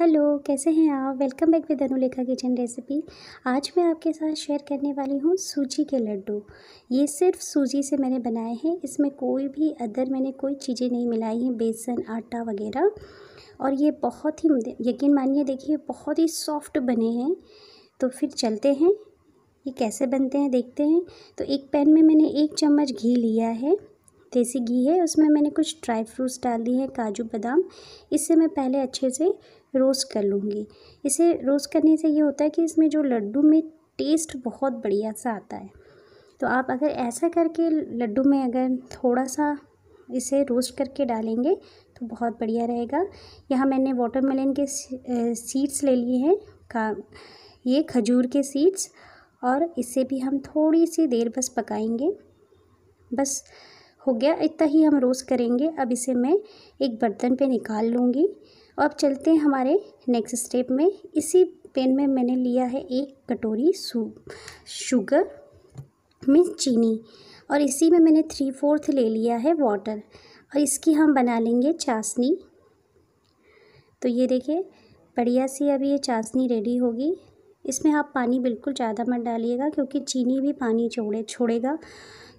hello कैसे हैं आप welcome back with Anulekha kitchen recipe आज मैं आपके साथ शेयर करने वाली हूँ सूजी के लड्डू ये सिर्फ सूजी से मैंने बनाए हैं इसमें कोई भी अदर मैंने कोई चीज़ें नहीं मिलाई हैं बेसन आटा वगैरह और ये बहुत ही यकीन मानिए देखिए बहुत ही सॉफ्ट बने हैं तो फिर चलते हैं ये कैसे बनते हैं देखते हैं तो एक पैन में मैंने एक चम्मच घी लिया है देसी घी है उसमें मैंने कुछ ड्राई फ्रूट्स डाल दिए हैं काजू बादाम इसे मैं पहले अच्छे से रोस्ट कर लूँगी इसे रोस्ट करने से ये होता है कि इसमें जो लड्डू में टेस्ट बहुत बढ़िया सा आता है तो आप अगर ऐसा करके लड्डू में अगर थोड़ा सा इसे रोस्ट करके डालेंगे तो बहुत बढ़िया रहेगा यहाँ मैंने वाटरमेलन के सीड्स ले लिए हैं का ये खजूर के सीड्स और इसे भी हम थोड़ी सी देर बस पकाएंगे बस हो गया इतना ही हम रोस्ट करेंगे अब इसे मैं एक बर्तन पे निकाल लूँगी अब चलते हैं हमारे नेक्स्ट स्टेप में इसी पेन में मैंने लिया है एक कटोरी शुगर में चीनी और इसी में मैंने थ्री फोर्थ ले लिया है वाटर और इसकी हम बना लेंगे चाशनी तो ये देखिए बढ़िया सी अब ये चाशनी रेडी होगी इसमें आप पानी बिल्कुल ज़्यादा मत डालिएगा क्योंकि चीनी भी पानी छोड़े छोड़ेगा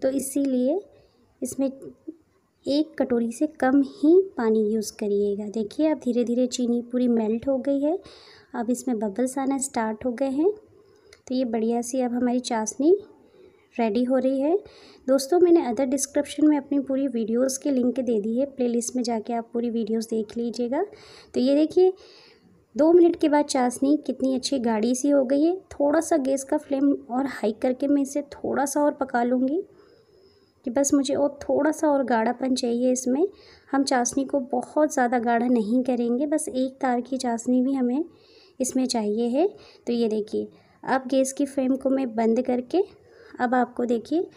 तो इसीलिए इसमें एक कटोरी से कम ही पानी यूज़ करिएगा देखिए अब धीरे धीरे चीनी पूरी मेल्ट हो गई है अब इसमें बबल्स आना स्टार्ट हो गए हैं तो ये बढ़िया सी अब हमारी चाशनी रेडी हो रही है दोस्तों मैंने अदर डिस्क्रिप्शन में अपनी पूरी वीडियोस के लिंक दे दी है प्लेलिस्ट में जाके आप पूरी वीडियोस देख लीजिएगा तो ये देखिए दो मिनट के बाद चाशनी कितनी अच्छी गाढ़ी सी हो गई है थोड़ा सा गैस का फ्लेम और हाई करके मैं इसे थोड़ा सा और पका लूँगी कि बस मुझे और थोड़ा सा और गाढ़ापन चाहिए इसमें हम चाशनी को बहुत ज़्यादा गाढ़ा नहीं करेंगे बस एक तार की चाशनी भी हमें इसमें चाहिए है तो ये देखिए अब गैस की फ्लेम को मैं बंद करके अब आपको देखिए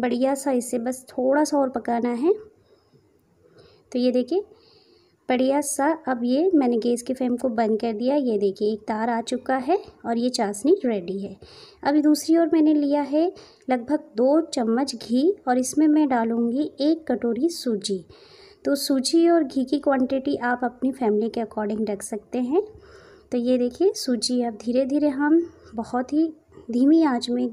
बढ़िया सा इसे बस थोड़ा सा और पकाना है तो ये देखिए बढ़िया सा अब ये मैंने गैस के फ्लेम को बंद कर दिया ये देखिए एक तार आ चुका है और ये चाशनी रेडी है अभी दूसरी ओर मैंने लिया है लगभग दो चम्मच घी और इसमें मैं डालूँगी एक कटोरी सूजी तो सूजी और घी की क्वांटिटी आप अपनी फैमिली के अकॉर्डिंग रख सकते हैं तो ये देखिए सूजी अब धीरे धीरे हम बहुत ही धीमी आँच में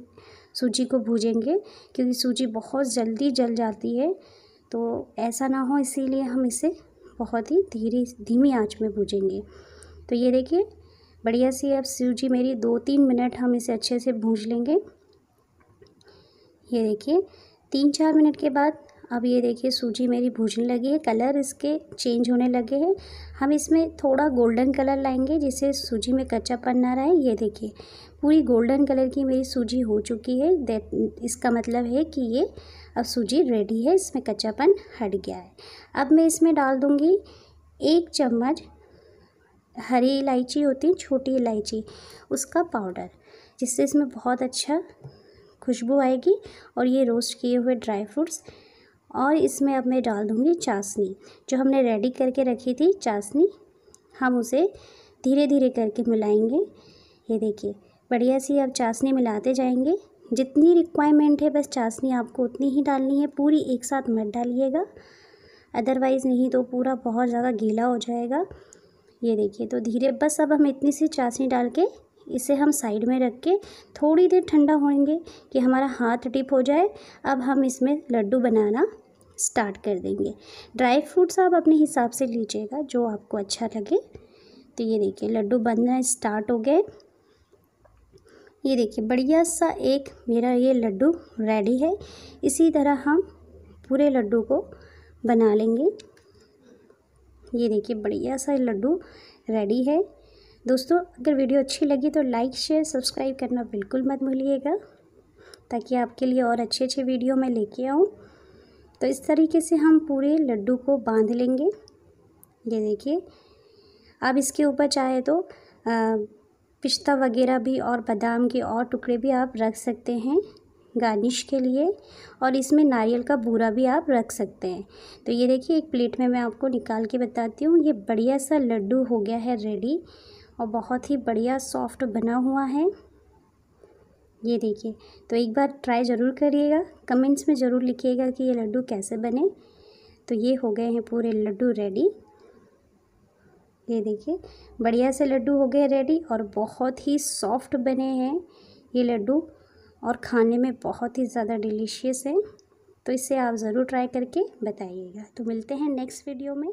सूजी को भूजेंगे क्योंकि सूजी बहुत जल्दी जल जाती है तो ऐसा ना हो इसीलिए हम इसे बहुत ही धीरे धीमी आंच में भूजेंगे तो ये देखिए बढ़िया सी अब सूजी मेरी दो तीन मिनट हम इसे अच्छे से भूज लेंगे ये देखिए तीन चार मिनट के बाद अब ये देखिए सूजी मेरी भूजने लगी है कलर इसके चेंज होने लगे हैं हम इसमें थोड़ा गोल्डन कलर लाएंगे जिससे सूजी में कच्चापन ना रहे ये देखिए पूरी गोल्डन कलर की मेरी सूजी हो चुकी है इसका मतलब है कि ये अब सूजी रेडी है इसमें कच्चापन हट गया है अब मैं इसमें डाल दूँगी एक चम्मच हरी इलायची होती है छोटी इलायची उसका पाउडर जिससे इसमें बहुत अच्छा खुशबू आएगी और ये रोस्ट किए हुए ड्राई फ्रूट्स और इसमें अब मैं डाल दूँगी चाशनी जो हमने रेडी करके रखी थी चाशनी हम उसे धीरे धीरे करके मिलाएंगे ये देखिए बढ़िया सी अब चाशनी मिलाते जाएंगे जितनी रिक्वायरमेंट है बस चाशनी आपको उतनी ही डालनी है पूरी एक साथ मत डालिएगा अदरवाइज़ नहीं तो पूरा बहुत ज़्यादा गीला हो जाएगा ये देखिए तो धीरे बस अब हम इतनी सी चाशनी डाल के इसे हम साइड में रख के थोड़ी देर ठंडा होएंगे कि हमारा हाथ डिप हो जाए अब हम इसमें लड्डू बनाना स्टार्ट कर देंगे ड्राई फ्रूट्स आप अपने हिसाब से लीजिएगा जो आपको अच्छा लगे तो ये देखिए लड्डू बनना स्टार्ट हो गए ये देखिए बढ़िया सा एक मेरा ये लड्डू रेडी है इसी तरह हम पूरे लड्डू को बना लेंगे ये देखिए बढ़िया सा लड्डू रेडी है दोस्तों अगर वीडियो अच्छी लगी तो लाइक शेयर सब्सक्राइब करना बिल्कुल मत भूलिएगा ताकि आपके लिए और अच्छे अच्छे वीडियो मैं लेके आऊँ तो इस तरीके से हम पूरे लड्डू को बांध लेंगे ये देखिए आप इसके ऊपर चाहे तो पिस्ता वगैरह भी और बादाम के और टुकड़े भी आप रख सकते हैं गार्निश के लिए और इसमें नारियल का बूरा भी आप रख सकते हैं तो ये देखिए एक प्लेट में मैं आपको निकाल के बताती हूँ ये बढ़िया सा लड्डू हो गया है रेडी और बहुत ही बढ़िया सॉफ्ट बना हुआ है ये देखिए तो एक बार ट्राई ज़रूर करिएगा कमेंट्स में ज़रूर लिखिएगा कि ये लड्डू कैसे बने तो ये हो गए हैं पूरे लड्डू रेडी ये देखिए बढ़िया से लड्डू हो गए रेडी और बहुत ही सॉफ्ट बने हैं ये लड्डू और खाने में बहुत ही ज़्यादा डिलीशियस है तो इसे आप ज़रूर ट्राई करके बताइएगा तो मिलते हैं नेक्स्ट वीडियो में